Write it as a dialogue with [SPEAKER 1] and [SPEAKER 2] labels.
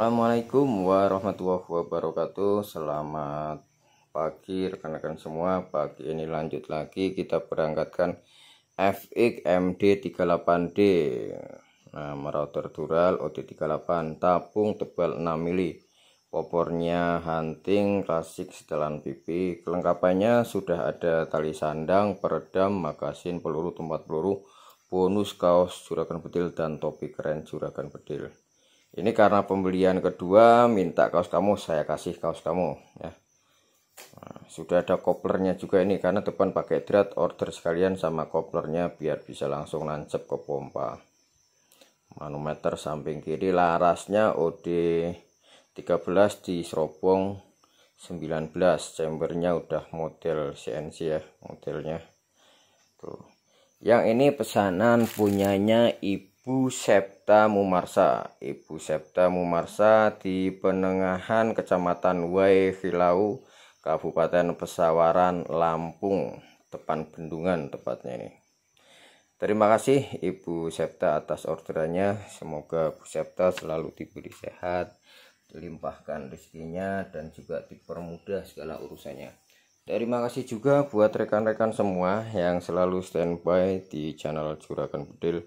[SPEAKER 1] Assalamualaikum warahmatullahi wabarakatuh Selamat pagi rekan-rekan semua Pagi ini lanjut lagi kita berangkatkan FX MD38D Nah merauter dural OD38 tabung tebal 6 mili Popornya hunting klasik setelan pipi Kelengkapannya sudah ada tali sandang, peredam, magasin, peluru, tempat peluru Bonus kaos juragan bedil dan topi keren juragan bedil ini karena pembelian kedua minta kaos kamu saya kasih kaos kamu ya nah, sudah ada koplernya juga ini karena depan pakai drat order sekalian sama koplernya biar bisa langsung nancep ke pompa manometer samping kiri larasnya OD 13 di serobong 19 chambernya udah model CNC ya modelnya tuh yang ini pesanan punyanya ibu Ibu Septa Mumarsa. Ibu Septa Mumarsa di penengahan Kecamatan Wai Vilau, Kabupaten Pesawaran, Lampung, depan Bendungan tepatnya ini. Terima kasih Ibu Septa atas orderannya. Semoga Ibu Septa selalu diberi sehat, dilimpahkan rezekinya dan juga dipermudah segala urusannya. Terima kasih juga buat rekan-rekan semua yang selalu standby di channel Juragan Bedil